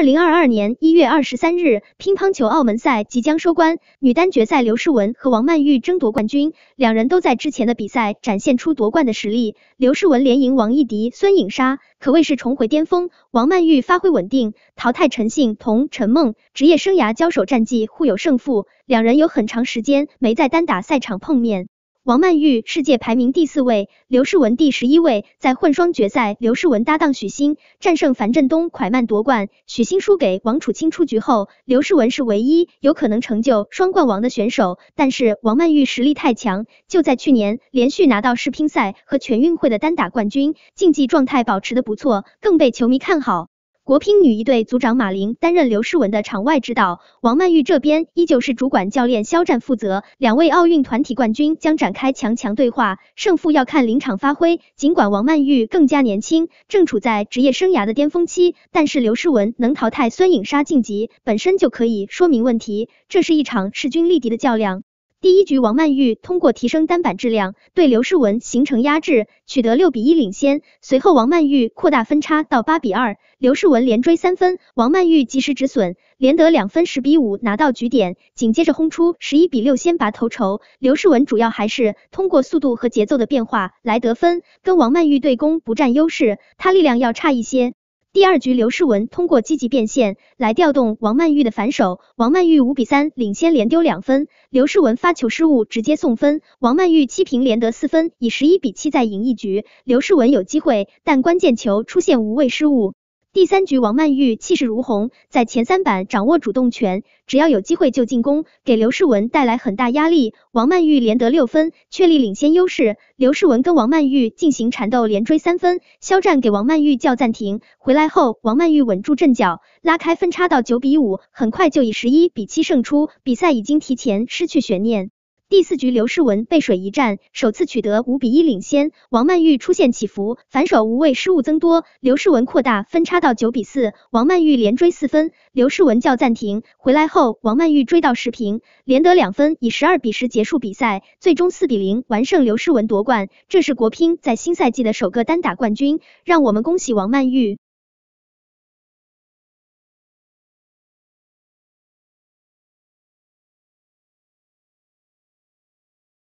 二零二二年一月二十三日，乒乓球澳门赛即将收官，女单决赛刘诗雯和王曼玉争夺冠军。两人都在之前的比赛展现出夺冠的实力，刘诗雯连赢王艺迪、孙颖莎，可谓是重回巅峰；王曼玉发挥稳定，淘汰陈幸同、陈梦，职业生涯交手战绩互有胜负。两人有很长时间没在单打赛场碰面。王曼玉世界排名第四位，刘诗雯第十一位。在混双决赛，刘诗雯搭档许昕战胜樊振东蒯曼夺冠，许昕输给王楚钦出局后，刘诗雯是唯一有可能成就双冠王的选手。但是王曼玉实力太强，就在去年连续拿到世乒赛和全运会的单打冠军，竞技状态保持的不错，更被球迷看好。国乒女一队组长马琳担任刘诗雯的场外指导，王曼玉这边依旧是主管教练肖战负责。两位奥运团体冠军将展开强强对话，胜负要看临场发挥。尽管王曼玉更加年轻，正处在职业生涯的巅峰期，但是刘诗雯能淘汰孙颖莎晋级，本身就可以说明问题。这是一场势均力敌的较量。第一局，王曼玉通过提升单板质量对刘诗雯形成压制，取得六比一领先。随后，王曼玉扩大分差到八比二，刘诗雯连追三分，王曼玉及时止损，连得两分十比五拿到局点，紧接着轰出十一比六先拔头筹。刘诗雯主要还是通过速度和节奏的变化来得分，跟王曼玉对攻不占优势，她力量要差一些。第二局，刘诗雯通过积极变现来调动王曼玉的反手，王曼玉五比三领先，连丢两分。刘诗雯发球失误，直接送分，王曼玉七平连得四分，以十一比七再赢一局。刘诗雯有机会，但关键球出现无谓失误。第三局，王曼玉气势如虹，在前三板掌握主动权，只要有机会就进攻，给刘诗雯带来很大压力。王曼玉连得六分，确立领先优势。刘诗雯跟王曼玉进行缠斗，连追三分。肖战给王曼玉叫暂停，回来后王曼玉稳住阵脚，拉开分差到九比五，很快就以十一比七胜出。比赛已经提前失去悬念。第四局刘诗雯背水一战，首次取得五比一领先。王曼玉出现起伏，反手无谓失误增多，刘诗雯扩大分差到九比四。王曼玉连追四分，刘诗雯叫暂停，回来后王曼玉追到十平，连得两分，以十二比十结束比赛。最终四比零完胜刘诗雯夺冠。这是国乒在新赛季的首个单打冠军，让我们恭喜王曼玉。